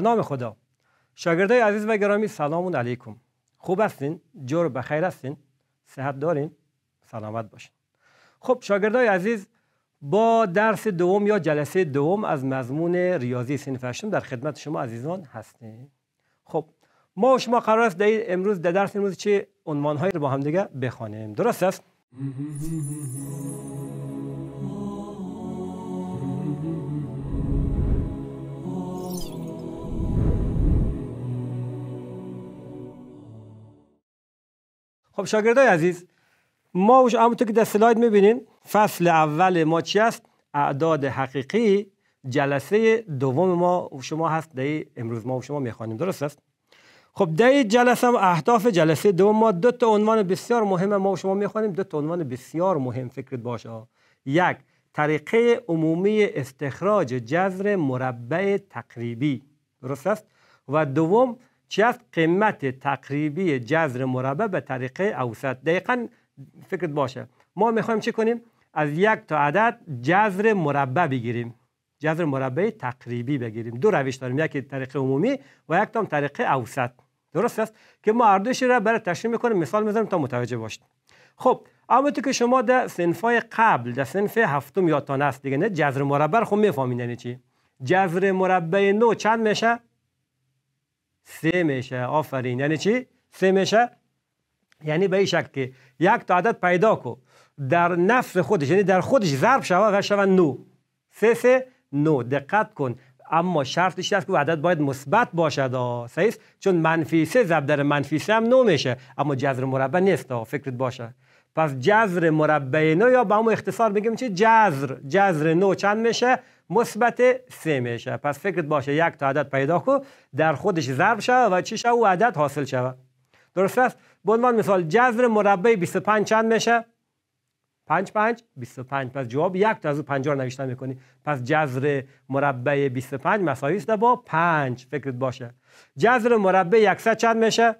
به نام خدا شاگردای عزیز و گرامی سلام علیکم خوب هستین جور به خیر هستین صحت دارین سلامت باشین خب شاگردای عزیز با درس دوم یا جلسه دوم از مضمون ریاضی سینف هشتم در خدمت شما عزیزان هستیم خب ما و شما قرار است در امروز در درس امروز چه عنوانهایی رو با هم دیگه بخوانیم درست است خب شاگردای عزیز ما همونطور که در سلاید میبینین فصل اول ما چی است اعداد حقیقی جلسه دوم ما و شما هست در امروز ما و شما میخوانیم درست است خب دی جلسه هم اهداف جلسه دوم ما دو تا عنوان بسیار مهم ما و شما میخوانیم دو تا عنوان بسیار مهم فکرت باشه یک طریقه عمومی استخراج جذر مربع تقریبی درست است و دوم چی قیمت تقریبی جذر مربع به طریقه اوسط دقیقا فکر باشه ما میخوایم چی کنیم از یک تا عدد جذر مربع بگیریم جذر مربع تقریبی بگیریم دو روش داریم یکی طریقه عمومی و یک تا طریقه اوسط درست است که ما اردوش را برای تشریح میکنیم مثال میزنیم تا متوجه باشید خب اما که شما در سنفای قبل در سنف هفتم یادتان است دیگه نه جذر مربع خب میفهمین یعنی چی جذر مربع نو چند میشه سه میشه آفرین یعنی چی؟ سه میشه یعنی به این شکل که یک تا عدد پیدا کو در نفس خودش یعنی در خودش ضرب شوه و شوه نو سه سه نو دقت کن اما شرطش است که عدد باید مثبت باشد صحیح چون منفی سه ضرب در منفی سه هم نو میشه اما جذر مربع نیست فکرت باشه پس جذر مربع نو یا به اون اختصار بگیم چی جذر جذر نو چند میشه مثبت سه میشه پس فکرت باشه یک تا عدد پیدا کو در خودش ضرب شوه و چی شوه او عدد حاصل شوه درست است به عنوان مثال جذر مربع 25 چند میشه 5 5 25 پس جواب یک تا از او 50 رو نوشته میکنی پس جذر مربع 25 مساوی است با 5 فکرت باشه جذر مربع 100 چند میشه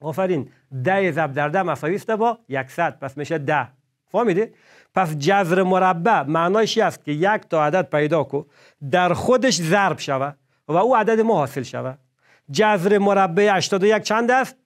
آفرین 10 ضرب در ده مساوی است با 100 پس میشه ده فهمیدی پس جذر مربع معنایش است که یک تا عدد پیدا کو در خودش ضرب شوه و او عدد ما حاصل شوه جذر مربع 81 چند است؟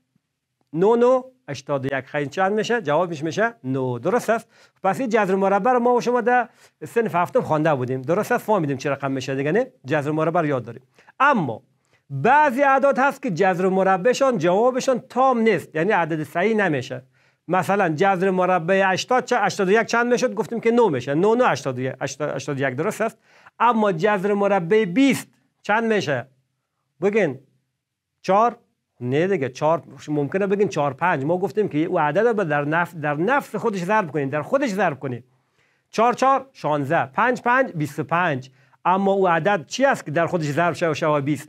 و 81 خیلی چند میشه جوابش میشه نو درست است پس این جذر مربع رو ما و شما در سن هفتم خوانده بودیم درست است فهمیدیم چه رقم میشه دیگه نه جذر مربع یاد داریم اما بعضی اعداد هست که جذر مربعشان جوابشان تام نیست یعنی عدد صحیح نمیشه مثلا جذر مربع 80 چ... 81 چند میشد گفتیم که 9 میشه 9 9 81 81 درست است اما جذر مربع 20 چند میشه بگین 4 نه دیگه 4 ممکنه بگین 4 5 ما گفتیم که او عدد رو در نف در نفس خودش ضرب کنید در خودش ضرب کنید 4 4 16 5 5 25 اما او عدد چی است که در خودش ضرب شوه و 20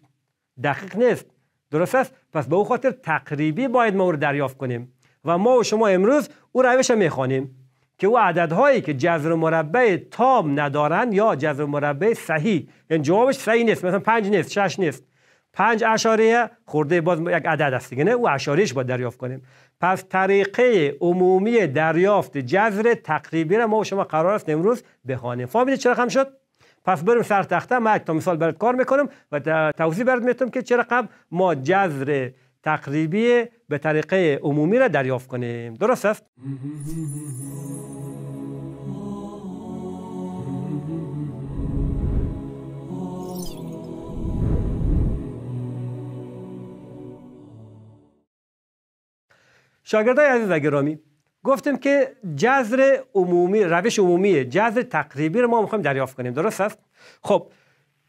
دقیق نیست درست است پس به او خاطر تقریبی باید ما رو دریافت کنیم و ما و شما امروز او روش میخوانیم که او عددهایی که جذر مربع تام ندارن یا جذر مربع صحیح یعنی جوابش صحیح نیست مثلا پنج نیست شش نیست پنج اشاریه خورده باز یک عدد است دیگه نه او اشاریش باید دریافت کنیم پس طریقه عمومی دریافت جذر تقریبی را ما و شما قرار است امروز بخوانیم فهمیدید چرا هم شد پس بریم سر تخته یک تا مثال برات کار میکنم و توضیح برات میتونم که چرا ما جذر تقریبی به طریقه عمومی را دریافت کنیم درست است؟ شاگردای عزیز گرامی گفتیم که جذر عمومی روش عمومی جذر تقریبی رو ما میخوایم دریافت کنیم درست است خب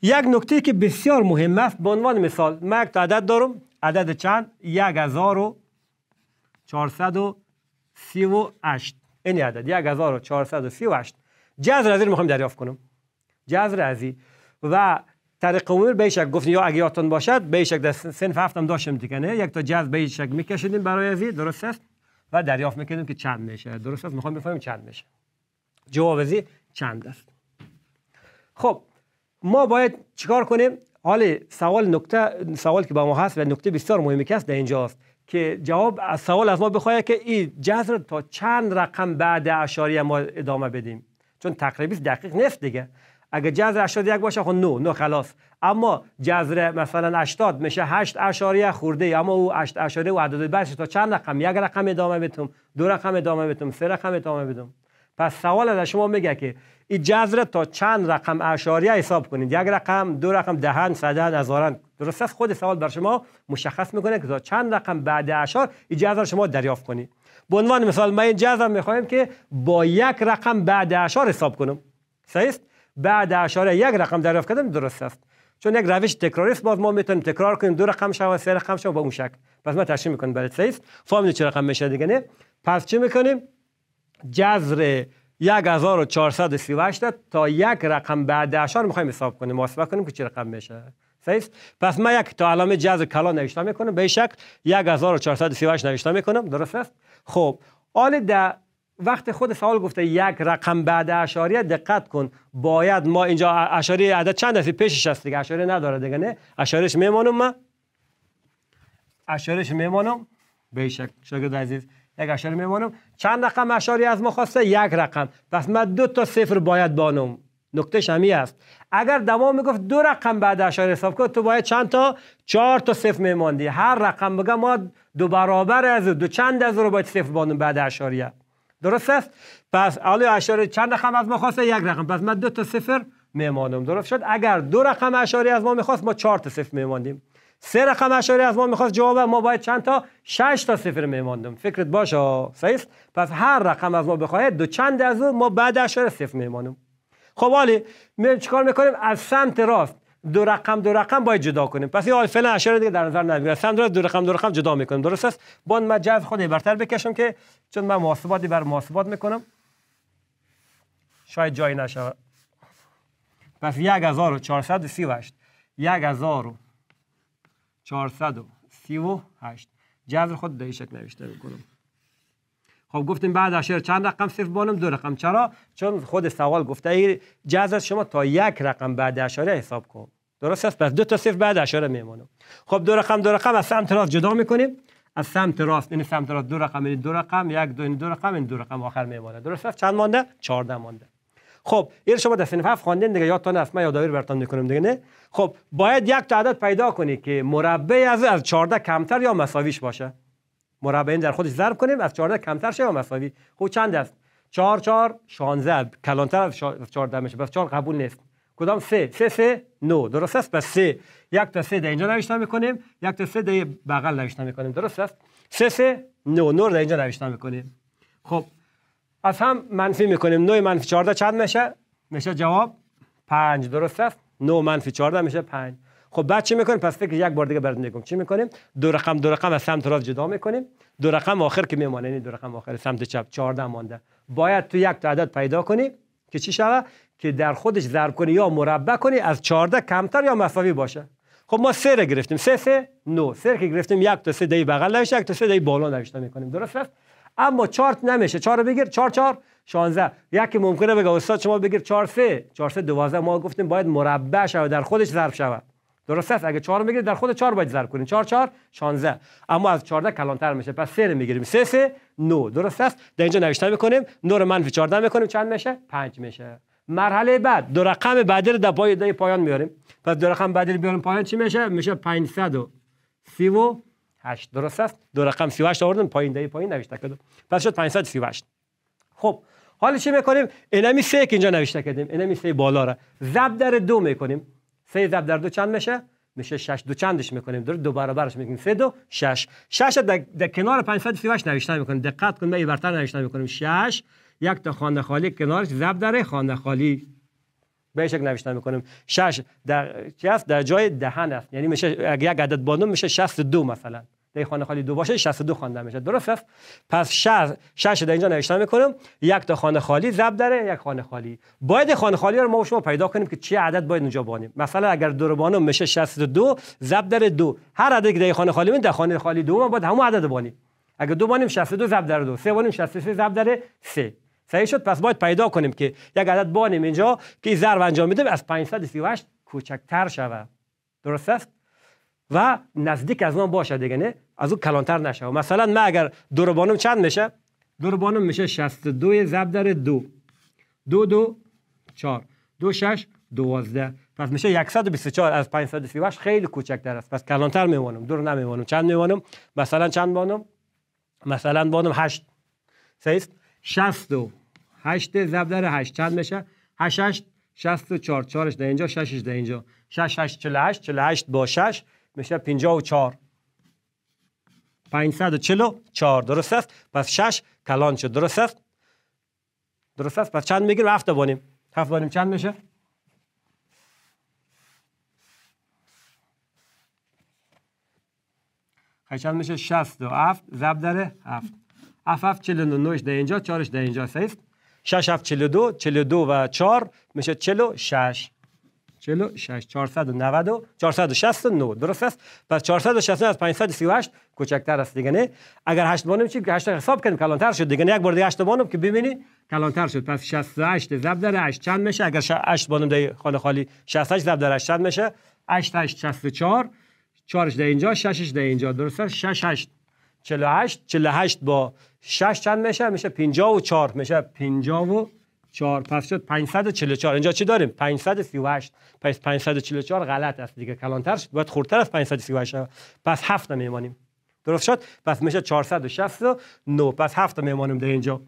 یک نکته که بسیار مهم است به عنوان مثال من یک عدد دارم عدد چند؟ یک هزار و چهارصد و سی و هشت این عدد یک هزار و چهارصد و سی و هشت جذر از این میخوام دریافت کنم جزر ازی و طریق عمر به شک گفتیم یا اگه یادتون باشد به شک در سنف هفتم داشتم دیگه نه یک تا جذر به شک میکشیدیم برای ازی. درست است و دریافت میکنیم که چند میشه درست است میخوام بفهمیم چند میشه جواب ازی چند است خب ما باید چیکار کنیم حال سوال نکته سوال که با ما هست و نکته بسیار مهمی که هست در اینجا اینجاست که جواب از سوال از ما بخواید که این جذر تا چند رقم بعد اشاری ما ادامه بدیم چون تقریبی دقیق نیست دیگه اگه جذر 81 باشه خب نو نو خلاص اما جذر مثلا 80 میشه 8 اشاری خورده اما او 8 اشاری و عدد بعدش تا چند رقم یک رقم ادامه بدیم دو رقم ادامه بدیم سه رقم ادامه بدم پس سوال از شما میگه که این جذر تا چند رقم اشاریه حساب کنید یک رقم دو رقم دهن صدن هزارن درست است خود سوال بر شما مشخص میکنه که تا چند رقم بعد اشار این جذر شما دریافت کنید به عنوان مثال ما این جذر میخوایم که با یک رقم بعد اشار حساب کنم صحیح بعد اعشار یک رقم دریافت کردم درست است چون یک روش تکراری است باز ما میتونیم تکرار کنیم دو رقم شوه سه رقم شوه با اون شکل پس ما تشریح میکنیم برای بله، صحیح است چه رقم میشه دیگه نه پس چی میکنیم جذر 1438 تا یک رقم بعد اشار میخوایم حساب کنیم محاسبه کنیم که چه رقم میشه صحیح پس من یک تا علامه جذر کلا نوشته میکنم به شکل 1438 نوشته میکنم درست است خب حال در وقت خود سوال گفته یک رقم بعد اشاریه دقت کن باید ما اینجا اشاری عدد چند هستی پیشش هست دیگه اشاری نداره دیگه نه اشاریش میمانم من اشاریش میمانم به شک شاگرد عزیز یک اشاره میمانم چند رقم اشاری از ما خواسته یک رقم پس ما دو تا صفر باید بانم نقطه شمی است اگر دوام میگفت دو رقم بعد اشاره حساب کرد تو باید چند تا چهار تا صفر میماندی هر رقم بگه ما دو برابر از دو چند از رو باید صفر بانم بعد اشاریه درست است پس حالا اشاره چند رقم از ما خواسته یک رقم پس ما دو تا صفر میمانم درست شد اگر دو رقم اشاری از ما میخواست ما چهار تا صفر میماندیم سه رقم اشاری از ما میخواست جواب ما باید چند تا شش تا صفر میماندم فکرت باشه سیف پس هر رقم از ما بخواهد دو چند از ما بعد اشاره صفر میمانیم خب حالی می چیکار میکنیم از سمت راست دو رقم دو رقم باید جدا کنیم پس این فعلا اشاره دیگه در نظر نمیگیره سمت راست دو رقم دو رقم جدا میکنیم درست است باند من جو خود برتر بکشم که چون من محاسباتی بر محاسبات میکنم شاید جایی نشه پس 1438 1000 438 جذر خود در این شکل نوشته میکنم خب گفتیم بعد از شعر چند رقم صفر بالم دو رقم چرا چون خود سوال گفته ای جذر شما تا یک رقم بعد اشاره حساب کن درست است پس دو تا صفر بعد اشاره میمونه خب دو رقم دو رقم از سمت راست جدا میکنیم از سمت راست این یعنی سمت راست دو رقم این یعنی دو رقم یک دو این یعنی دو رقم این دو رقم آخر میمونه درست است چند مانده 14 مانده خب این شما دفعه هفت خواندین دیگه تا نفت من یادآوری براتون میکنم دیگه نه خب باید یک تعداد پیدا کنی که مربع از از 14 کمتر یا مساویش باشه مربع این در خودش ضرب کنیم از 14 کمتر شه یا مساوی خب چند است 4 4 16 کلانتر از 14 میشه بس 4 قبول نیست کدام 3 3 3 9 درست است پس 3 یک تا 3 در اینجا نوشته میکنیم یک تا 3 در بغل نوشته میکنیم درست است 3 3 9 نور در اینجا نوشته میکنیم خب از هم منفی میکنیم 9 منفی 14 چند میشه میشه جواب 5 درست است 9 منفی 14 میشه 5 خب بعد چی میکنیم پس فکر یک بار دیگه براتون میگم چی میکنیم دو رقم دو رقم از سمت راست جدا میکنیم دو رقم آخر که میمونه این یعنی دو رقم آخر سمت چپ 14 مانده باید تو یک تا عدد پیدا کنی که چی شوه که در خودش ضرب کنی یا مربع کنی از 14 کمتر یا مساوی باشه خب ما سه رو گرفتیم سه سه نو سه که گرفتیم یک تا سه دی بغل یک تا سه دی بالا نوشته میکنیم درست است اما چارت نمیشه چهار بگیر چار چار. 16 یکی ممکنه بگه استاد شما بگیر چار سه. چار سه دوازده ما گفتیم باید مربع شود در خودش ضرب شود درست است اگه 4 بگیر در خود 4 باید ضرب کنیم چار چار. 16 اما از چارده کلانتر میشه پس 3 میگیریم سه سه. نو. درست است در اینجا نوشته میکنیم نو رو منفی 14 میکنیم چند میشه 5 میشه مرحله بعد دو رقم بعدی رو در پای پایان میاریم پس دو رقم بعدی پایان چی میشه میشه و 8 درست است دو رقم 38 آوردن پایین دهی پایین نوشته کرد پس شد 538 خب حالا چی میکنیم کنیم انمی که اینجا نوشته کردیم انمی 3 بالا را ضرب در می میکنیم 3 ضرب در 2 چند میشه میشه 6 دو چندش میکنیم در دو برابرش میکنیم 3 2 6 6 در, در کنار 538 نوشته میکنیم دقت کن این برتر نوشته میکنیم 6 یک تا خانه خالی کنارش ضرب در خانه خالی به نوشته می میکنیم 6 در در جای دهن است یعنی میشه یک عدد بانو میشه 62 مثلا در خانه خالی دو باشه 62 میشه درست است پس 6 6 در اینجا نوشته میکنم یک تا خانه خالی زب داره یک خانه خالی باید خانه خالی رو ما شما پیدا کنیم که چه عدد باید اونجا بانیم مثلا اگر دور بانم میشه 62 زب داره 2 هر عددی که در خانه خالی من در خانه خالی دو ما باید همون عدد بانیم اگر دو بانیم 62 زب در دو سه بانیم 63 زب داره سه صحیح شد پس باید پیدا کنیم که یک عدد بانیم اینجا که ضرب انجام میده از 538 کوچکتر شود درست است و نزدیک از من باشه دیگه نه از اون کلانتر نشه مثلا من اگر دوربانم چند میشه دوربانم میشه 62 ضرب در دو دو دو 4 دو دو۶ پس میشه 124 از 538 خیلی کوچکتر است پس کلانتر میمانم دور نمیوانم چند میوانم؟ مثلا چند بانم مثلا بانم 8 سیست 62 8 ضرب در 8 چند میشه 8 8 64 4 ده اینجا 6 ده اینجا 6 8 48 48 با 6 میشه 54 544 درست است پس 6 کلان شد درست است درست است پس چند میگیریم هفت بانیم هفت بانیم چند میشه چند میشه 67 ضرب در 7 7 7 49 ده اینجا 4 در اینجا 6 6 7 42 42 و 4 میشه 46 46 490 469 درست است پس 460 از 538 کوچکتر است دیگه نه اگر 8 بانم چی 8 حساب کنیم کلانتر شد دیگه نه یک بار دیگه 8 بانم که ببینی کلانتر شد پس 68 ضرب در 8 چند میشه اگر 8 بانم در خانه خالی 68 ضرب در 8 چند میشه 8 8 64 4 در اینجا 6 در اینجا درست است 6 8 48 48 با 6 چند میشه میشه 54 میشه 54 4 پس شد 544 اینجا چی داریم 538 پس 544 غلط است دیگه کلانتر شد باید خورتر از 538 پس 7 میمانیم درست شد پس میشه 469 پس 7 میمانیم در اینجا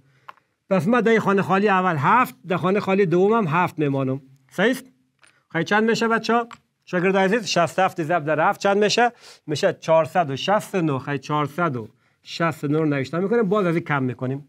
پس ما در خانه خالی اول هفت در خانه خالی دوم هم 7 میمانم صحیح خیلی چند میشه بچه شاگرد عزیز 67 زب در هفت چند میشه میشه 469 خیلی 469 رو نوشتن میکنیم باز از این کم میکنیم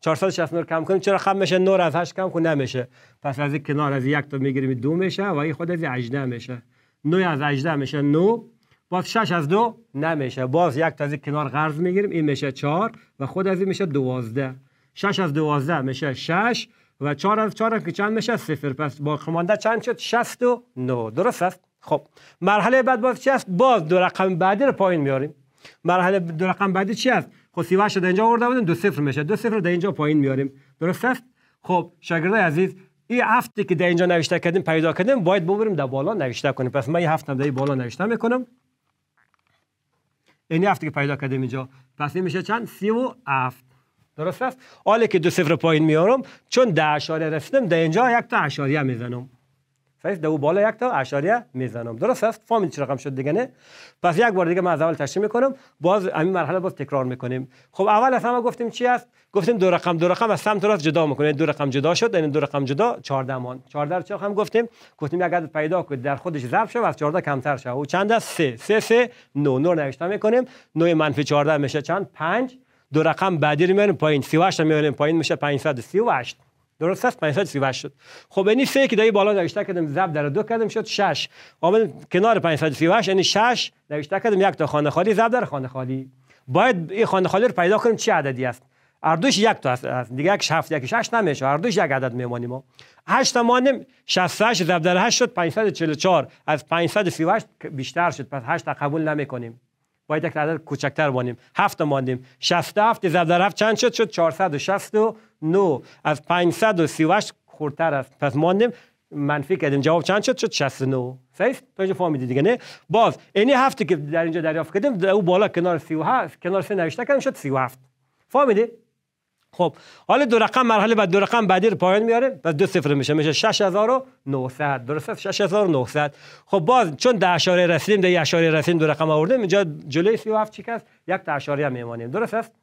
460 رو کم کنیم چرا خم میشه 9 از 8 کم کنه؟ نمیشه پس از این کنار از یک تا میگیریم دو میشه و این خود از 18 میشه 9 از 18 میشه 9 باز 6 از 2؟ نمیشه باز یک تا از این کنار قرض میگیریم این میشه 4 و خود از این میشه 12 6 از 12 میشه 6 و 4 از 4 که چند میشه صفر پس باقی خمانده چند شد 69 درست است خب مرحله بعد باز چی است باز دو رقم بعدی رو پایین میاریم مرحله دو رقم بعدی چی است خب 38 در اینجا آورده بودیم دو صفر میشه دو صفر در اینجا پایین میاریم درست است خب شاگرده عزیز این هفته که در اینجا نوشته کردیم پیدا کردیم باید ببریم در بالا نوشته کنیم پس من این هفته در بالا نوشته میکنم این هفته که پیدا کردیم اینجا پس این میشه چند سی و درست است حالا که دو صفر پایین میارم چون ده اشاره رسیدم در اینجا یک تا میزنم صحیح دو بالا یک تا اشاریه میزنم درست است فامیل چه رقم شد دیگه نه پس یک بار دیگه من از اول تشریح میکنم باز همین مرحله باز تکرار میکنیم خب اول از همه گفتیم چی است گفتیم دو رقم دو رقم از سمت راست جدا میکنه یعنی دو رقم جدا شد یعنی دو رقم جدا 14 مان 14 چه هم گفتیم گفتیم یک عدد پیدا کنید در خودش ضرب شه و از 14 کمتر شه و چند است 3 3 3 9 9 نوشته میکنیم 9 منفی 14 میشه چند 5 دو رقم بعدی رو میاریم پایین 38 میاریم پایین میشه 538 درست است 538 شد خب یعنی سه که بالا نوشته کردم ضرب در دو کردم شد 6 عامل کنار 538 یعنی 6 نوشته کردم یک تا خانه خالی ضرب در خانه خالی باید این خانه خالی رو پیدا کنیم چه عددی است هر دوش یک تا است دیگه یک هفت یک شش نمیشه هر دوش عدد میمانیم ما هشت مانیم 68 ضرب در 8 شد 544 از 538 بیشتر شد پس 8 قبول نمیکنیم باید یک عدد کوچکتر بانیم هفت ماندیم 67 ضرب در 7 چند شد شد 462 نو از 538 خورتر است پس ما نم منفی کردیم جواب چند شد شد 69 صحیح اینجا فهمیدی دیگه نه باز اینی هفته که در اینجا دریافت کردیم او بالا کنار 37 کنار 3 نوشته کردیم شد 37 فهمیدی خب حالا دو رقم مرحله بعد دو رقم بعدی رو پایان میاره پس دو صفر میشه میشه 6900 درسته 6900 خب باز چون ده اشاره رسیدیم ده اشاره رسیدیم دو رقم آوردیم اینجا جلوی 37 چیکاست یک تا اشاره هم میمانیم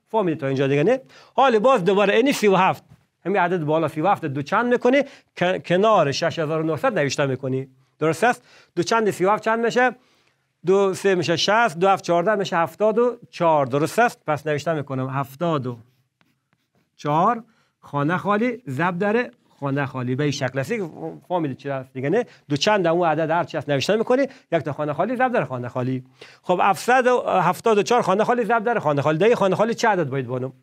فهمید تا اینجا دیگه نه حال باز دوباره این 37 همین عدد بالا 37 دو چند میکنی کنار 6900 نوشته میکنی درست است دو چند 37 چند میشه دو سه میشه 60 دو هفت 14 میشه 74 درست است پس نوشته میکنم 74 خانه خالی زب داره خانه خالی به شکل است فامیل چی است دیگه نه دو چند اون عدد هر چی نوشته میکنی یک تا خانه خالی ضرب در خانه خالی خب 774 خانه خالی ضرب در خانه خالی ده خانه خالی چه عدد باید بانم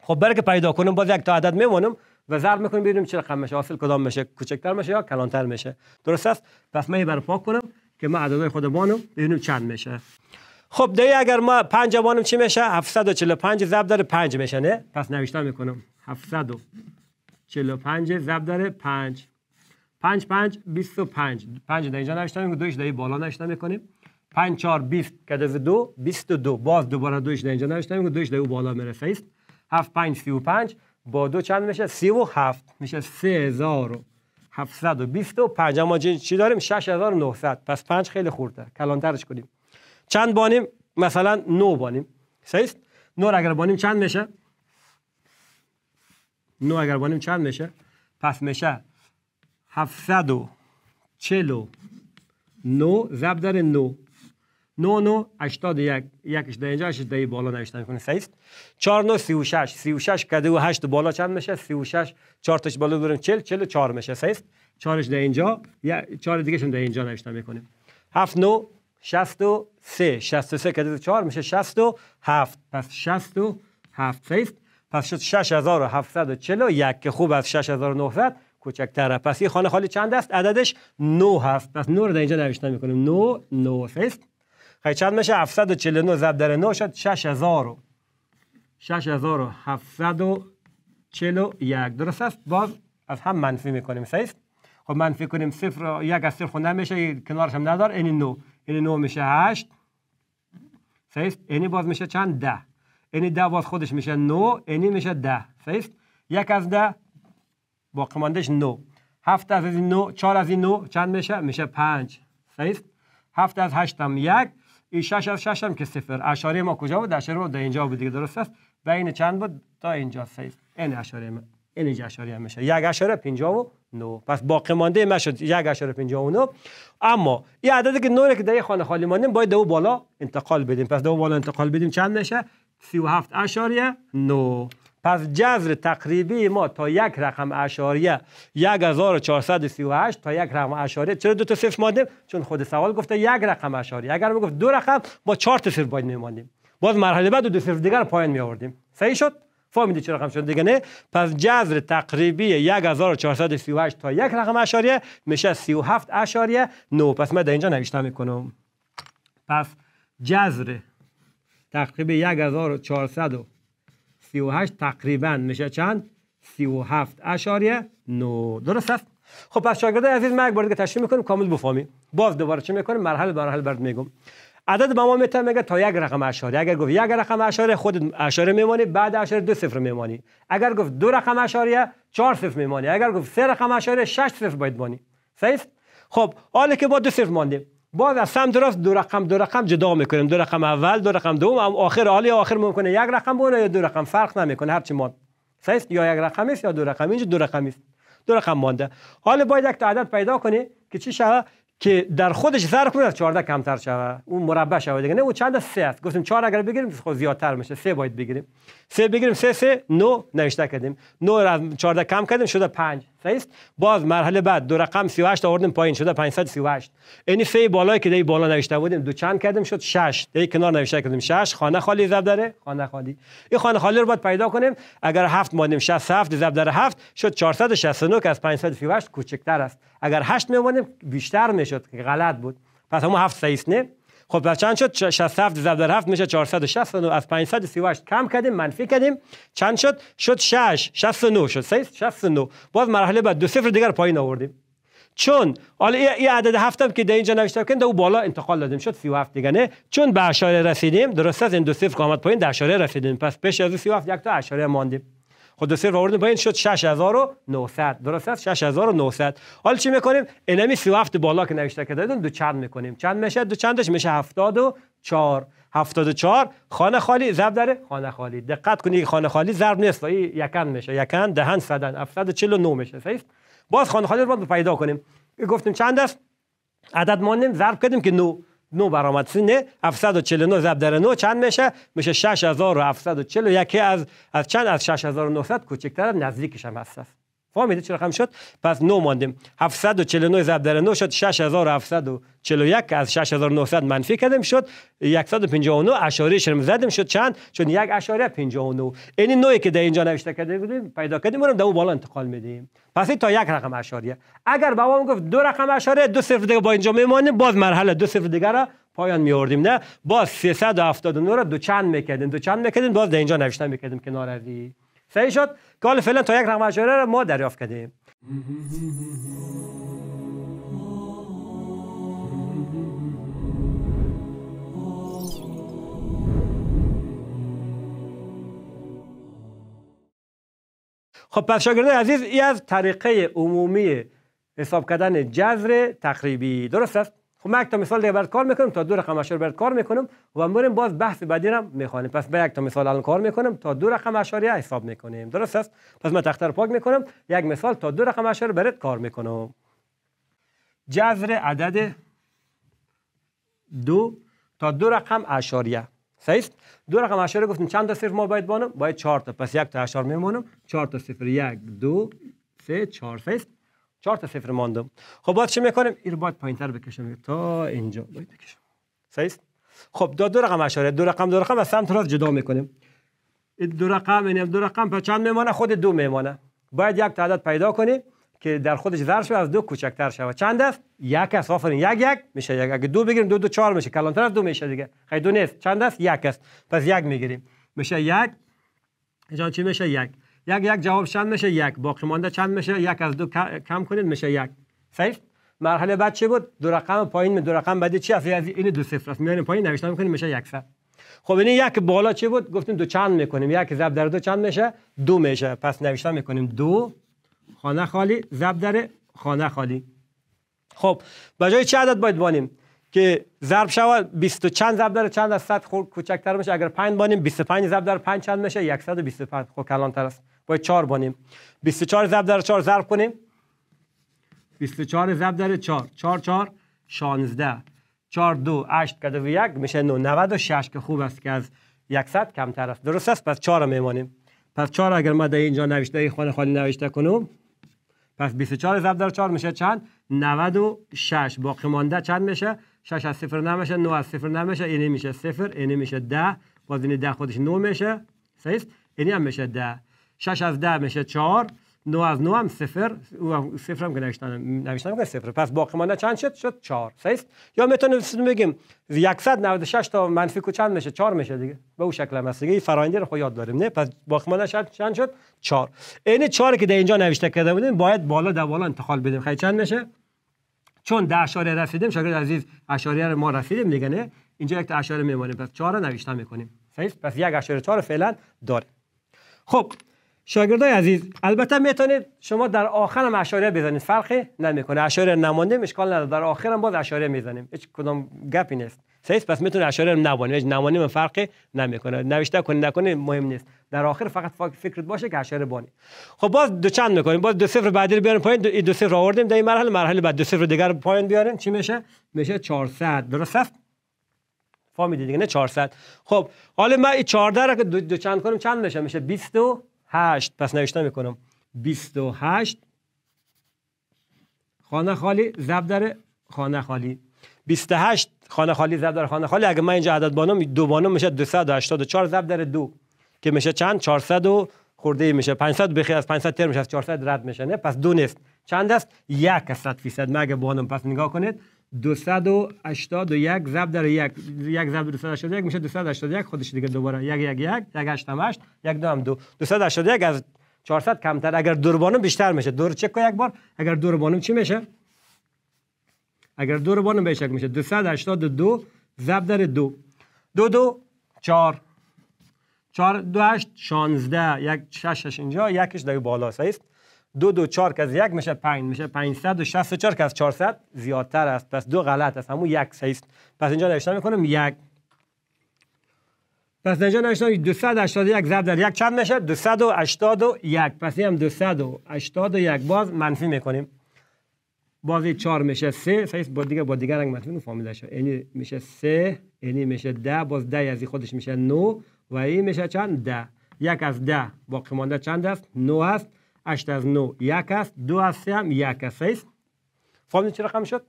خب برای که پیدا کنم باز یک تا عدد میمونم و ضرب میکنیم ببینیم چه رقم میشه حاصل کدام میشه کوچکتر میشه یا کلانتر میشه درست است پس من پاک کنم که من عددهای خودمانم ببینیم چند میشه خب ده اگر ما 5 بانم چی میشه 745 ضرب در 5 میشه نه پس نوشتن میکنم 700 45 ضرب داره 5 5 5 25 5 در اینجا نوشتم میکنیم دوش در بالا نوشته میکنیم 5 4 20 که از 2 22 باز دوباره دوش در اینجا نوشته میکنیم دوش در بالا میرسه است 7 5 35 با دو چند میشه 37 میشه 3725 اما چی داریم 6900 پس 5 خیلی خورده کلانترش کنیم چند بانیم مثلا 9 بانیم است 9 اگر بانیم چند میشه 9 اگر بانیم چند میشه پس میشه 749 ضرب در 9 9 9 81 یکش در اینجا اش در بالا نوشته میکنه صحیح است 4 9 36 36 کده و 8 بالا چند میشه 36 4 تاش بالا بریم 40 44 میشه صحیح است 4 در اینجا یا 4 دیگه شون در اینجا نوشته میکنیم 7 9 63 63 کده 4 میشه 67 پس 67 صحیح پس شد 6741 که خوب از 6900 کوچکتره پس این خانه خالی چند است عددش 9 هست پس 9 رو اینجا نوشتن میکنیم 9 9 است خیلی خب چند میشه 749 ضرب در 9 شد 6000 6741 درست است باز از هم منفی میکنیم سه خب منفی کنیم صفر یک از صفر خونده خب میشه کنارش هم ندار این 9 این 9 میشه 8 سه است اینی باز میشه چند ده اینی ده باز خودش میشه نو اینی میشه ده فیست یک از ده باقی ماندهش نو هفت از این نو چهار از این نو چند میشه میشه پنج فیست هفت از هشتم یک این شش از شش هم که صفر اشاره ما کجا بود اشاره ما در اینجا بود دیگه درست است بین چند بود تا اینجا فیست این اشاره ما این اشاره هم میشه یک اشاره پینجا و نو پس باقی مانده ما شد یک اشاره پینجا و نو اما یه عددی که نوره که در خانه خالی ماندیم باید دو بالا انتقال بدیم پس دو بالا انتقال بدیم چند میشه 37 اشاریه 9 پس جذر تقریبی ما تا یک رقم اشاریه 1438 تا یک رقم اشاریه چرا دو تا صفر ماندیم چون خود سوال گفته یک رقم اشاریه اگر میگفت دو رقم ما چهار تا صفر باید میماندیم باز مرحله بعد دو, دو صفر دیگر پایین می آوردیم صحیح شد فهمیدی چه رقم شد دیگه نه پس جذر تقریبی 1438 تا یک رقم اشاریه میشه 37 اشاریه 9 پس من در اینجا نوشته میکنم پس جذر تقریبا 1438 تقریبا میشه چند؟ 37 اشاریه 9 درست است؟ خب پس شاگرد عزیز من یک بار دیگه تشریح میکنیم کامل بفهمیم باز دوباره چه میکنیم مرحله مرحله برد میگم عدد به ما میتونه میگه تا یک رقم اشاره اگر گفت یک رقم اشاره خود اشاره میمانی بعد اشاره دو صفر میمانی اگر گفت دو رقم اشاره چهار صفر میمانی اگر گفت سه رقم اشاره شش صفر باید مانی صحیح خب حالا که با دو صفر ماندیم باز از سمت راست دو رقم دو رقم جدا میکنیم دو رقم اول دو رقم دوم آخر حالا آخر ممکنه یک رقم بونه یا دو رقم فرق نمیکنه هرچی ما صحیح یا یک رقم است یا دو رقم اینجا دو رقم است دو رقم مانده حالا باید یک عدد پیدا کنی که چی شوه که در خودش ضرب کنه از 14 کمتر شوه اون مربع شوه دیگه نه اون چند سه است گفتیم 4 اگر بگیریم خود خب زیادتر میشه سه باید بگیریم سه بگیریم سه سه 9 نوشته کردیم 9 از 14 کم کردیم شده 5 باز مرحله بعد دو رقم 38 آوردیم پایین شده 538 یعنی سه بالایی که دی بالا نوشته بودیم دو چند کردیم شد 6 دی کنار نوشته کردیم 6 خانه خالی زب داره خانه خالی این خانه خالی رو باید پیدا کنیم اگر 7 مانیم 67 زب داره 7 شد 469 که از 538 کوچکتر است اگر 8 میمانیم بیشتر میشد که غلط بود پس هم 7 سیس نه خب پس چند شد 67 ضرب در 7 میشه 469 از 538 کم کردیم منفی کردیم چند شد شد 6 69 شد 69 باز مرحله بعد دو صفر دیگر پایین آوردیم چون حالا این عدد هفتم که در اینجا نوشته کردن او بالا انتقال دادیم شد 37 دیگه نه چون به اشاره رسیدیم درست از این دو صفر که آمد پایین در اشاره رسیدیم پس پیش از 37 یک تا اشاره ماندیم خود صرف آوردیم پایین شد 6900 درست است 6900 حالا چی میکنیم انمی 37 بالا که نوشته کردن دو چند میکنیم چند میشه دو چندش میشه 74 74 خانه خالی ضرب داره؟ خانه خالی دقت کنید خانه خالی ضرب نیست این یکن میشه یکن دهن صدن 749 میشه صحیح باز خانه خالی رو باید پیدا کنیم گفتیم چند است عدد ضرب کردیم که 9 9 سینه 749 ضرب در 9 چند میشه میشه 6741 از از چند از 6900 کوچکتر نزدیکش هم هست فهمیده چرا خم شد پس نو ماندیم 749 ضرب در 9 شد 6741 از 6900 منفی کردیم شد 159 اشاری شرم زدیم شد چند چون یک اشاره 59 این نوعی که در اینجا نوشته کرده بودیم پیدا کردیم اونم در بالا انتقال میدیم پس تا یک رقم اشاریه اگر بابا گفت دو رقم اشاره دو صفر دیگه با اینجا میمانیم باز مرحله دو صفر دیگه را پایان میوردیم نه باز 379 را دو چند میکردیم دو چند میکردیم باز در اینجا نوشته میکردیم کنار ازی طی شد که حالا فعلا تا یک رقم اشاره را ما دریافت کردیم خب پس شاگردان عزیز این از طریقه عمومی حساب کردن جذر تقریبی درست است و خب من یک تا مثال دیگه برات کار میکنم تا دو رقم اشاری برات کار میکنم و بریم باز بحث بعدی را میخوانیم پس به یک تا مثال الان کار میکنم تا دو رقم اشاری حساب میکنیم درست است پس من تخته رو پاک میکنم یک مثال تا دو رقم اشاره برات کار میکنم جذر عدد دو تا دو رقم اشاریه صحیح دو رقم اشاره گفتیم چند تا صفر ما باید بانم باید چهار تا پس یک تا اشار میمونم چهار تا صفر یک دو سه چهار صفر چهار تا صفر ماندم خب باید چه میکنیم این رو باید پایینتر بکشم تا اینجا باید بکشم صحیح خب دو دو رقم اشاره دو رقم دو رقم از سمت راست جدا میکنیم دو رقم این دو رقم پر چند میمانه خود دو میمانه باید یک تعداد پیدا کنیم که در خودش ضرب شود از دو کوچکتر شود چند است یک است آفرین یک یک میشه یک اگه دو بگیریم دو دو چهار میشه کلانتر از دو میشه دیگه خیلی دو نیست چند است یک است پس یک میگیریم میشه یک جان چی میشه یک یک یک جواب چند میشه یک باقی مانده چند میشه یک از دو کم کنید میشه یک صحیح مرحله بعد چه بود دو رقم پایین دو رقم چه چی از این دو صفر است میاریم پایین نوشتن میکنیم میشه 100 خب این یک بالا چه بود گفتیم دو چند میکنیم یک ضرب در دو چند میشه دو میشه پس نوشتن میکنیم دو خانه خالی ضرب در خانه خالی خب به جای چه عدد باید بانیم که ضرب شود 20 چند ضرب در چند از 100 کوچکتر میشه اگر 5 بانیم 25 ضرب در 5 چند میشه 125 خب کلانتر است باید 4 بانیم 24 ضرب در 4 ضرب کنیم 24 ضرب در 4 4 4 16 4 2 8 کده و 1 میشه 9 96 که خوب است که از 100 کمتر است درست است پس 4 میمانیم پس 4 اگر ما در اینجا نوشته این خانه خالی نوشته کنم پس 24 ضرب در 4 میشه چند 96 باقی مانده چند میشه 6 از 0 نمیشه 9 از 0 نمیشه اینه میشه 0 اینه میشه 10 باز این 10 خودش 9 میشه صحیح اینه هم میشه 10 6 از 10 میشه 4 9 از 9 هم صفر 0 هم که نوشتن نوشتن که صفر پس باقی مانده چند شد شد 4 صحیح یا میتونیم بگیم 196 تا منفی کو چند میشه 4 میشه دیگه به اون شکل هم هست دیگه فرآیندی رو خود خب یاد داریم نه پس باقی مانده چند شد 4 این 4 که در اینجا نوشته کرده بودیم باید بالا در بالا انتقال بدیم خیلی چند میشه چون ده اشاره رسیدیم شاگرد عزیز اشاریه ما رسیدیم دیگه نه اینجا یک تا اشاره میمونیم پس 4 رو نوشتن میکنیم صحیح پس یک اشاره 4 فعلا داره خب شاگردای عزیز البته میتونید شما در آخر هم اشاره بزنید فرقی نمیکنه اشاره نمانده اشکال نداره در آخر هم باز اشاره میزنیم هیچ کدام گپی نیست سیس پس میتونه اشاره نمانیم هیچ نمانیم فرقی نمیکنه نوشته کنید نکنید مهم نیست در آخر فقط فکرت باشه که اشاره بانی خب باز دو چند میکنیم باز دو صفر بعدی رو بیاریم پایین دو, دو صفر آوردیم در این مرحله مرحله بعد دو صفر دیگر پایین بیاریم چی میشه میشه 400 درست است فهمیدید دیگه نه 400 خب حالا من 14 رو که دو, چند کنیم چند میشه میشه 22 هشت پس نوشتن میکنم 28 خانه خالی ضرب در خانه خالی 28 خانه خالی ضرب در خانه خالی اگه من اینجا عدد بانم دو بانم میشه 284 ضرب در دو که میشه چند 400 و خورده میشه 500 بخیر از 500 تر میشه از 400 رد میشه پس دو نیست چند است یک صد فیصد مگه بانم پس نگاه کنید 281 ضرب در یک یک ضرب 281 میشه 281 خودش دیگه دوباره یک یک یک یک هشت هم هشت یک دو هم دو 281 از 400 کمتر اگر دور بیشتر میشه دور چک کن یک بار اگر دور چی میشه اگر دور بانم میشه 282 ضرب در دو دو دو 4 4 دو هشت. 16 یک 6 اینجا یکش دیگه بالا است دو دو چار که از یک میشه پنج میشه چار که از 400 زیادتر است پس دو غلط است همون یک سیست پس اینجا نوشتم میکنم یک پس اینجا نوشتم 281 ضرب در یک چند میشه یک پس این هم یک باز منفی میکنیم باز 4 میشه سه سیست با دیگه با دیگه رنگ منفی شد میشه سه اینی میشه ده باز ده از خودش میشه نو و این میشه چند ده یک از ده باقی مانده چند است نو است 8 از 9 یک است دو از 3 هم یک است است فهمیدین چه رقم شد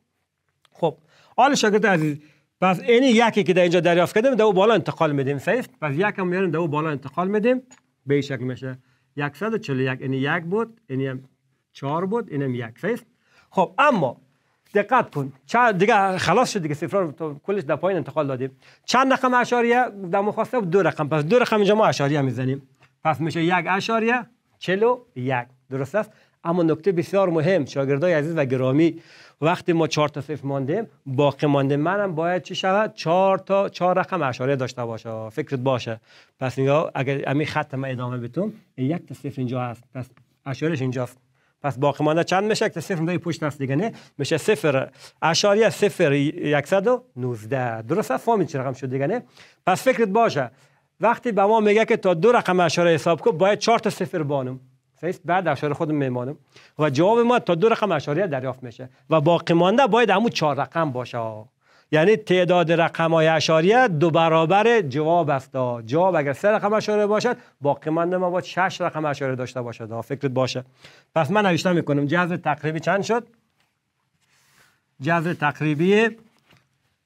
خب حالا شاگرد عزیز پس این یکی که در اینجا دریافت کردیم در او بالا انتقال میدیم است پس یک هم میاریم در او بالا انتقال میدیم به این شکل میشه 141 این یک بود این هم 4 بود این هم یک است خب اما دقت کن چند دیگه خلاص شد دیگه صفر رو تو کلش در پایین انتقال دادیم چند رقم اشاریه در مخاصه دو رقم پس دو رقم اینجا ما اشاریه میزنیم پس میشه یک اشاریه چلو یک درست است اما نکته بسیار مهم شاگردای عزیز و گرامی وقتی ما 4 تا صفر مانده باقی مانده منم باید چی شود 4 تا 4 رقم اشاره داشته باشه فکرت باشه پس اینجا اگر همین خط ما ادامه بتون یک تا صفر اینجا هست پس اشارش اینجاست پس باقی مانده چند میشه یک تا صفر دای پشت هست دیگه نه میشه صفر اشاریه صفر 119 درست فهمید چه رقم شد دیگه نه پس فکرت باشه وقتی به ما میگه که تا دو رقم اشاره حساب کو باید چهار تا صفر بانم فیس بعد اشاره خود میمانم و جواب ما تا دو رقم اشاره دریافت میشه و باقی مانده باید همون چهار رقم باشه یعنی تعداد رقم های اشاریه دو برابر جواب است جواب اگر سه رقم اشاره باشد باقی مانده ما باید شش رقم اشاره داشته باشد فکرت باشه پس من نوشتم میکنم جذر تقریبی چند شد جذر تقریبی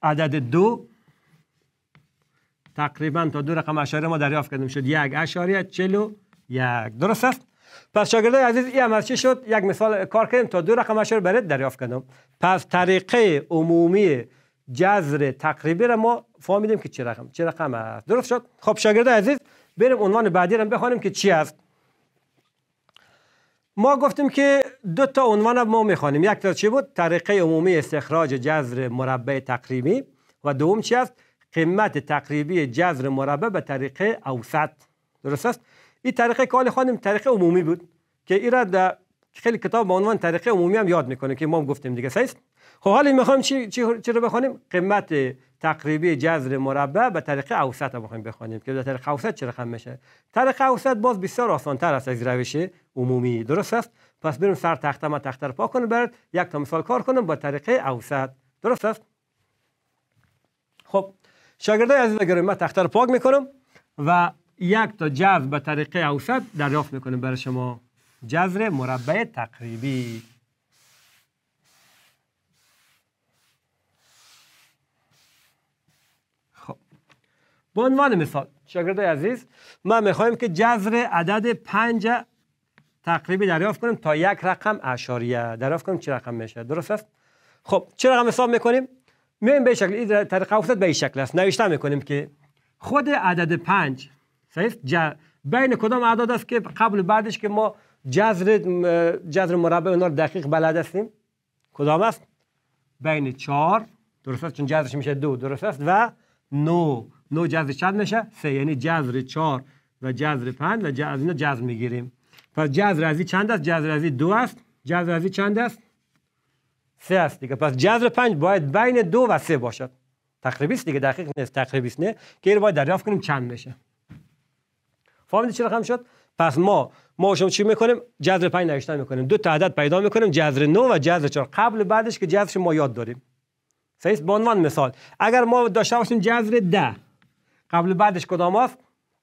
عدد دو تقریبا تا دو رقم اشاره ما دریافت کردیم شد یک اشاره چلو یک درست است پس شاگرده عزیز این هم از چی شد یک مثال کار کردیم تا دو رقم اشاره برات دریافت کردم پس طریقه عمومی جذر تقریبی را ما فهمیدیم که چه رقم چه رقم است درست شد خب شاگرده عزیز بریم عنوان بعدی را بخوانیم که چی است ما گفتیم که دو تا عنوان ما میخوانیم یک تا چی بود طریقه عمومی استخراج جذر مربع تقریبی و دوم چی است قیمت تقریبی جذر مربع به طریق اوسط درست است این طریق که خانم طریق عمومی بود که این را در خیلی کتاب به عنوان طریقه عمومی هم یاد میکنه که ما هم گفتیم دیگه صحیح خب حالا میخوام چی چی, چی رو بخونیم قیمت تقریبی جذر مربع به طریق اوسط میخوایم بخونیم که در طریق اوسط چه رقم میشه طریق اوسط باز بسیار آسان تر است از روش عمومی درست است پس بریم سر تخته ما تخته رو پاک کنیم یک تا مثال کار کنیم با طریق اوسط درست است خب شاگردای عزیز اگر من تخته رو پاک میکنم و یک تا جذر به طریقه اوسط دریافت میکنیم برای شما جذر مربع تقریبی خب به عنوان مثال شاگردای عزیز ما میخوایم که جذر عدد پنج تقریبی دریافت کنیم تا یک رقم اشاریه دریافت کنیم چه رقم میشه درست است خب چه رقم حساب میکنیم میایم به شکل این طریقه افتاد به این شکل است نوشته میکنیم که خود عدد پنج صحیح بین کدام اعداد است که قبل و بعدش که ما جذر جذر مربع اونا دقیق بلد هستیم کدام است بین چهار درست است چون جذرش میشه دو درست است و نو نو جذر چند میشه سه یعنی جذر چهار و جذر پنج و از اینا جذر میگیریم پس جذر از چند است جذر از دو است جذر از چند است سه است دیگه پس جذر 5 باید بین 2 و 3 باشد تقریبی است دیگه دقیق نیست تقریبی است نه که این باید دریافت کنیم چند میشه فهمیدید چه رقم شد پس ما ما شما چی میکنیم جذر 5 نوشتن میکنیم دو تا عدد پیدا میکنیم جذر 9 و جذر 4 قبل بعدش که جذرش ما یاد داریم صحیح به عنوان مثال اگر ما داشته باشیم جذر 10 قبل بعدش کدام است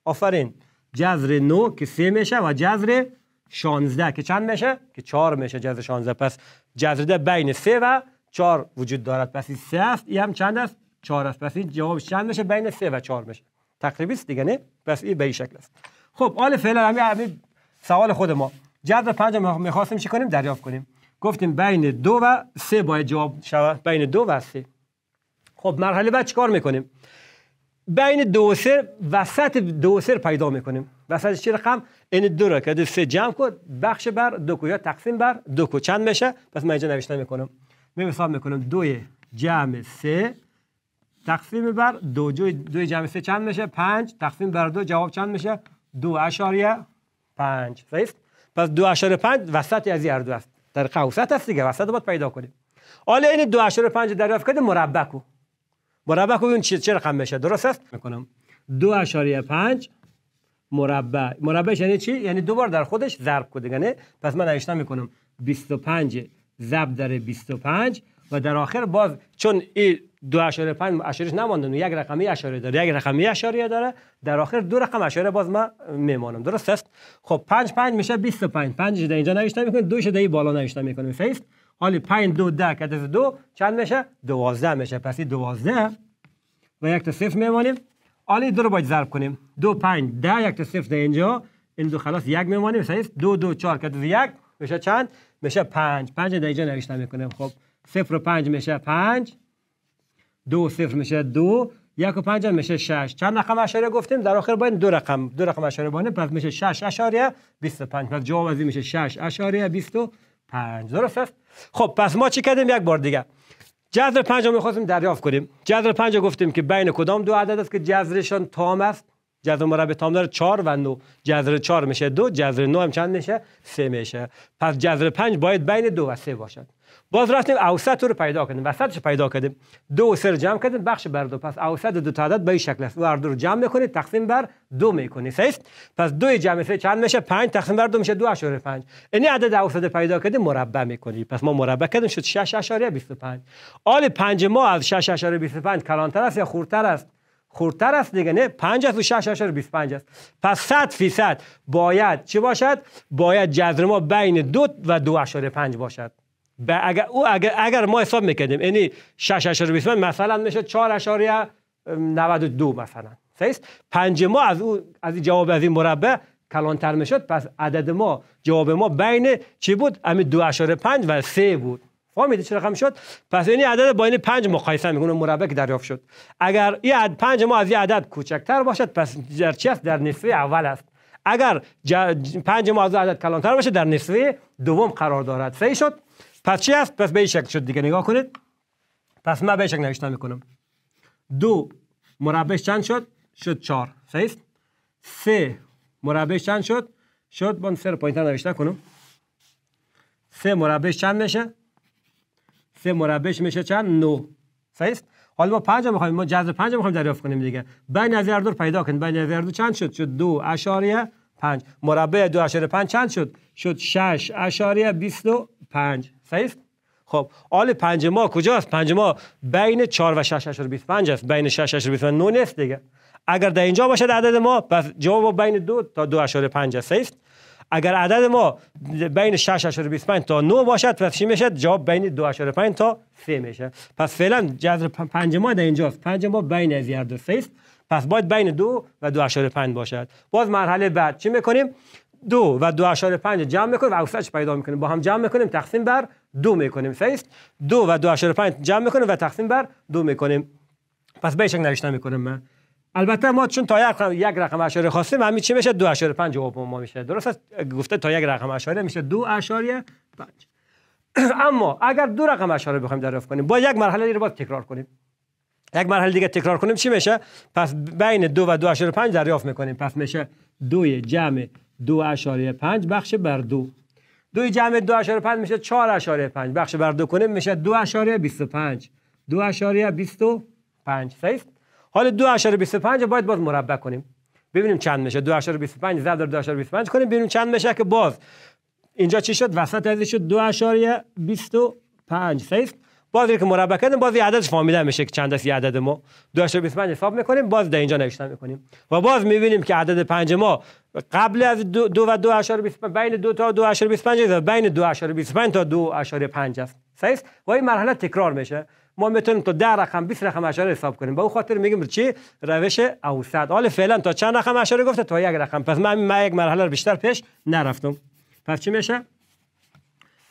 آفرین جذر 9 که 3 میشه و جذر 16 که چند میشه که 4 میشه جذر 16 پس جذر بین 3 و 4 وجود دارد پس این 3 است این هم چند است 4 است پس این جواب چند میشه بین 3 و 4 میشه تقریبی است دیگه نه پس این به این شکل است خب آل فعلا همین همی سوال خود ما جذر 5 میخواستیم چی کنیم دریافت کنیم گفتیم بین 2 و 3 باید جواب شود بین 2 و 3 خب مرحله بعد چیکار میکنیم بین دو و وسط دو و پیدا میکنیم وسط چی رقم این دو را که دو سه جمع کن بخش بر دو کو تقسیم بر دو کو چند میشه پس من اینجا نوشتن میکنم من حساب میکنم دو جمع سه تقسیم بر دو جو دو جمع سه چند میشه پنج تقسیم بر دو جواب چند میشه دو اشاریه پنج صحیح پس دو اشاریه پنج وسط از هر دو است در قوسط است دیگه وسط باید پیدا کنیم حالا این دو اشاریه پنج دریافت کرده مربع کو مربع کو اون چه رقم میشه درست است میکنم دو اشاریه پنج مربع مربعش یعنی چی یعنی دوبار در خودش ضرب کنه یعنی پس من نوشتم میکنم 25 ضرب در 25 و در آخر باز چون این دو اشاره پنج نمانده نمانده یک رقمی اشاره داره یک رقمی اشاره داره در آخر دو رقم اشاره باز من میمانم درست است خب پنج پنج میشه 25 پنج در اینجا نوشته میکنه دو شده ای بالا نوشته میکنه است حالی پنج دو ده که دو چند میشه دوازده میشه پس دوازده و یک تا صفر میمانیم آله دو رو باید ضرب کنیم دو پنج ده یک تا صفر ده اینجا این دو خلاص یک میمانه مثلا دو دو چهار که دو یک میشه چند میشه پنج پنج در اینجا نوشته میکنیم خب صفر و پنج میشه پنج دو صفر میشه دو یک و پنج میشه شش چند رقم اشاره گفتیم در آخر باید دو رقم دو رقم اشاره بانیم پس میشه شش اشاره، بیست و پس جواب میشه شش اشاره بیست و پنج درست خب پس ما چی کردیم یک بار دیگه جذر پنج رو میخواستیم دریافت کنیم جذر پنج رو گفتیم که بین کدام دو عدد است که جذرشان تام است جذر مربع تام داره چار و نو جذر چار میشه دو جذر نو هم چند میشه سه میشه پس جذر پنج باید بین دو و سه باشد باز رفتیم اوسط رو پیدا کردیم وسطش پیدا کردیم دو سر جمع کردیم بخش بر دو پس اوسط دو تا عدد به این شکل است دو رو جمع میکنید تقسیم بر دو میکنید صحیح پس دو جمع سه چند میشه 5 تقسیم بر دو میشه 2.5 یعنی عدد اوسط پیدا کردیم مربع میکنید پس ما مربع کردیم شد 6.25 آل 5 ما از 6.25 کلانتر است یا خورتر است خورتر است دیگه نه 5 و 6 25 است پس 100 فیصد باید چه باشد باید جذر ما بین دو و 2.5 باشد اگر, او اگر, اگر ما حساب میکردیم یعنی 6.25 مثلا میشه 92 مثلا صحیح پنج ما از او از این جواب از این مربع کلانتر میشد پس عدد ما جواب ما بین چی بود همین 5 و 3 بود فهمیدید چه رقم شد پس این عدد با این 5 مقایسه میکنه مربع که دریافت شد اگر این عدد 5 ما از این عدد کوچکتر باشد پس در چی است در نصفه اول است اگر 5 ما از عدد کلانتر باشه در نصفه دوم قرار دارد صحیح شد پس چی هست پس به این شکل شد دیگه نگاه کنید پس من به این شکل نوشته میکنم دو مربعش چند شد شد چهار صحیح سه مربعش چند شد شد با سه رو تر نوشته کنم سه مربعش چند میشه سه مربعش میشه چند نو صحیح حالا ما پنج میخوایم ما جذر پنج میخوایم دریافت کنیم دیگه بین از دو پیدا کنیم بین از دو چند شد شد دو اشاریه 5 مربع 2.5 چند شد شد 6 اشاریه 25 صحیح خب حال پنج ما کجاست پنج ما بین 4 و 6 25 است بین 6 اشاریه 25 نو نیست دیگه اگر در اینجا باشد عدد ما پس جواب ما بین 2 تا 2.5 است صحیح اگر عدد ما بین 6.25 تا 9 باشد پس چی میشه جواب بین 2.5 تا 3 میشه پس فعلا جذر 5 ما در اینجاست 5 ما بین از هر دو است پس باید بین دو و دو اشاره پنج باشد باز مرحله بعد چی میکنیم دو و دو اشاره پنج جمع میکنیم و اوسطش پیدا میکنیم با هم جمع میکنیم تقسیم بر دو میکنیم فیست دو و دو اشاره پنج جمع میکنیم و تقسیم بر دو میکنیم پس به شکل نوشتن میکنیم من البته ما چون تا یک رقم یک رقم اشاره خواستیم همین چی میشه دو اشاره پنج جواب ما میشه درست است گفته تا یک رقم اشاره میشه دو اشاره پنج اما اگر دو رقم اشاره بخوایم دریافت کنیم با یک مرحله رو باید تکرار کنیم اگر مرحله دیگه تکرار کنیم چی میشه؟ پس بین 2 و 2.5 دریافت می‌کنیم. پس میشه 2 جمع 2.5 بخش بر 2. 2 جمع 2.5 میشه 4.5 بخش بر 2 کنیم میشه 2.25. 2.25. هست. حالا 2.25 رو باید بعد مربع کنیم. ببینیم چند میشه؟ 2.25 ضرب در 2.25 کنیم ببینون چند میشه که باز اینجا چی شد؟ وسط ارزش شد 2.25. هست. باز که مربع کردیم باز یه عدد فامیله میشه که چند است یه عدد ما 225 حساب میکنیم باز در اینجا نوشتن میکنیم و باز میبینیم که عدد 5 ما قبل از دو, دو و 2.25 بین 2 تا 2.25 و بین 2.25 تا 2.5 است صحیح و این مرحله تکرار میشه ما میتونیم تا 10 رقم 20 رقم اشاره حساب کنیم به اون خاطر میگیم چی روش اوسط حالا فعلا تا چند رقم اشاره گفته تا یک رقم پس من من یک مرحله بیشتر پیش نرفتم پس چی میشه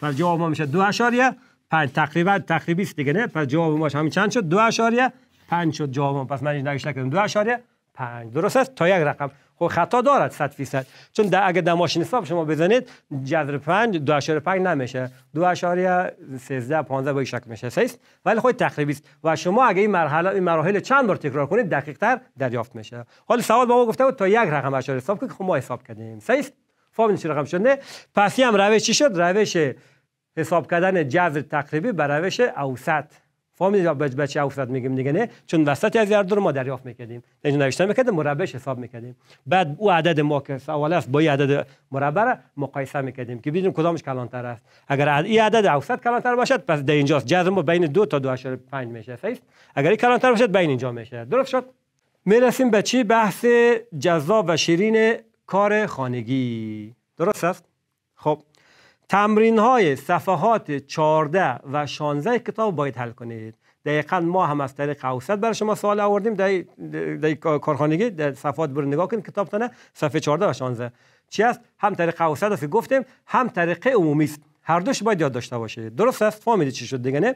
پس جواب ما میشه 2.25 پنج تقریبا تقریبی است دیگه نه پس جواب ماش همین چند شد دو اشاریه پنج شد جواب ما پس من این نگشت کردم دو اشاریه پنج درست است تا یک رقم خب خطا دارد 100 فیصد چون در اگه در ماشین حساب شما بزنید جذر 5 دو اشاریه پنج نمیشه دو اشاریه 13 15 بایی شک میشه صحیح ولی خود خب تقریبی است و شما اگه این مرحله این مراحل چند بار تکرار کنید دقیق تر دریافت میشه حالا سوال با ما گفته بود تا یک رقم اشاریه حساب کنید خب ما حساب کردیم صحیح فامیل چه رقم شده پس هم روش چی شد روش حساب کردن جذر تقریبی بر روش اوسط بچ بچه اوسط میگیم دیگه نه چون وسط از هر رو ما دریافت میکردیم اینجا نوشتن میکردیم مربعش حساب میکردیم بعد او عدد ما که اول است با این عدد مربع را مقایسه میکردیم که ببینیم کدامش کلانتر است اگر این عدد اوسط کلانتر باشد پس در اینجاست جذر ما بین دو تا 2.5 میشه صحیح اگر این کلانتر باشد بین اینجا میشه درست شد میرسیم به چی بحث جذاب و شیرین کار خانگی درست است خب تمرین های صفحات 14 و 16 کتاب باید حل کنید دقیقا ما هم از طریق اوسط برای شما سوال آوردیم در, در کارخانگی در صفحات برو نگاه کنید کتابتانه صفحه 14 و 16 چی است هم طریق اوسط است گفتیم هم طریق عمومی است هر دوش باید یاد داشته باشید درست است فهمیدید چی شد دیگه نه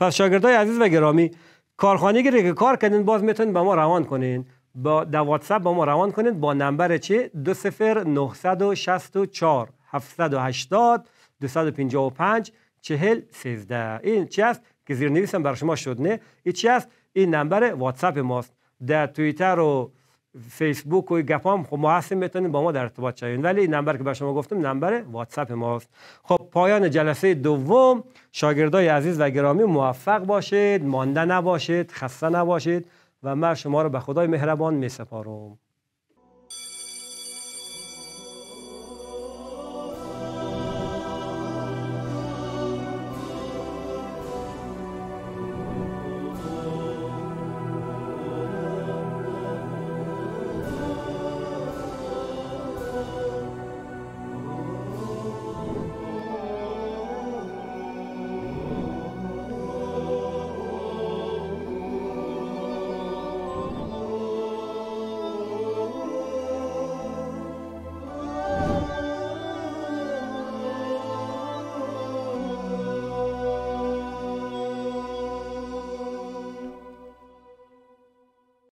پس شاگردای عزیز و گرامی کارخانگی که کار کردین باز میتونید به ما روان کنین با در واتساپ با ما روان کنید با نمبر چی 20964 780 255 40 13 این چی است که زیر نویسم شما شد نه این چی است این نمبر واتساپ ماست در توییتر و فیسبوک و گپام خب ما هستیم میتونید با ما در ارتباط شوید ولی این نمبر که به شما گفتم نمبر واتساپ ماست خب پایان جلسه دوم شاگردای عزیز و گرامی موفق باشید مانده نباشید خسته نباشید و من شما رو به خدای مهربان میسپارم